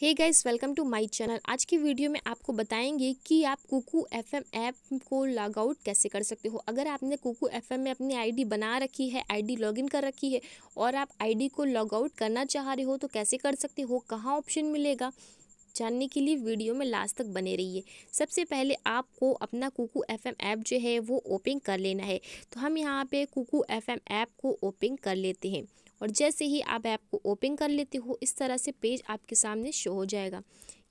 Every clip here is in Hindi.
hey guys welcome to my channel आज की वीडियो में आपको बताएंगे कि आप कुकू एफएम ऐप को लॉग आउट कैसे कर सकते हो अगर आपने कुकू एफएम में अपनी आईडी बना रखी है आईडी लॉगिन कर रखी है और आप आईडी को लॉग आउट करना चाह रहे हो तो कैसे कर सकते हो कहाँ ऑप्शन मिलेगा जानने के लिए वीडियो में लास्ट तक बने रहिए सबसे पहले आपको अपना कुकू एफ ऐप जो है वो ओपन कर लेना है तो हम यहाँ पर कुकू एफ ऐप को ओपन कर लेते हैं और जैसे ही आप ऐप को ओपन कर लेते हो इस तरह से पेज आपके सामने शो हो जाएगा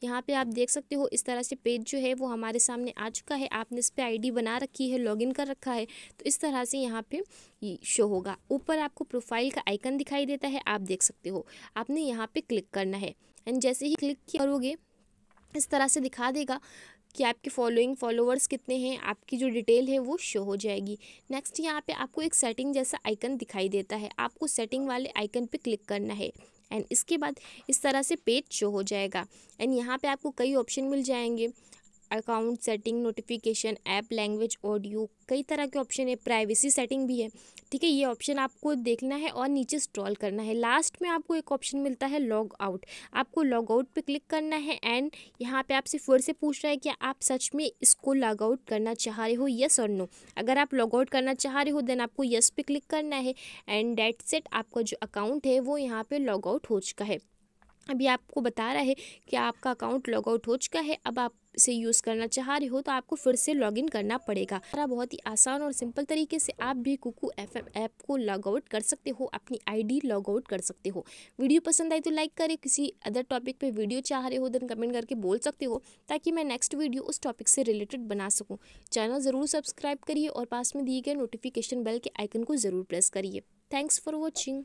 यहाँ पे आप देख सकते हो इस तरह से पेज जो है वो हमारे सामने आ चुका है आपने इस पर आईडी बना रखी है लॉगिन कर रखा है तो इस तरह से यहाँ पे शो होगा ऊपर आपको प्रोफाइल का आइकन दिखाई देता है आप देख सकते हो आपने यहाँ पे क्लिक करना है एंड जैसे ही क्लिक करोगे इस तरह से दिखा देगा कि आपके फॉलोइंग फॉलोअर्स कितने हैं आपकी जो डिटेल है वो शो हो जाएगी नेक्स्ट यहाँ पे आपको एक सेटिंग जैसा आइकन दिखाई देता है आपको सेटिंग वाले आइकन पे क्लिक करना है एंड इसके बाद इस तरह से पेज शो हो जाएगा एंड यहाँ पे आपको कई ऑप्शन मिल जाएंगे account setting notification app language audio कई तरह के ऑप्शन है प्राइवेसी सेटिंग भी है ठीक है ये ऑप्शन आपको देखना है और नीचे स्ट्रॉल करना है लास्ट में आपको एक ऑप्शन मिलता है लॉग आउट आपको लॉग आउट पे क्लिक करना है एंड यहाँ पे आपसे फिर से पूछ रहा है कि आप सच में इसको लॉग आउट करना चाह रहे हो येस और नो अगर आप लॉग आउट करना चाह रहे हो देन आपको यस पे क्लिक करना है एंड डेट सेट आपका जो अकाउंट है वो यहाँ पर लॉग आउट हो चुका है अभी आपको बता रहा है कि आपका अकाउंट लॉग आउट हो चुका है अब आप से यूज़ करना चाह रहे हो तो आपको फिर से लॉगिन करना पड़ेगा हमारा बहुत ही आसान और सिंपल तरीके से आप भी कुकू एफ ऐप को लॉग आउट कर सकते हो अपनी आईडी आउट कर सकते हो वीडियो पसंद आई तो लाइक करें किसी अदर टॉपिक पे वीडियो चाह रहे हो देन तो कमेंट करके बोल सकते हो ताकि मैं नेक्स्ट वीडियो उस टॉपिक से रिलेटेड बना सकूँ चैनल ज़रूर सब्सक्राइब करिए और पास में दिए गए नोटिफिकेशन बेल के आइकन को ज़रूर प्रेस करिए थैंक्स फॉर वॉचिंग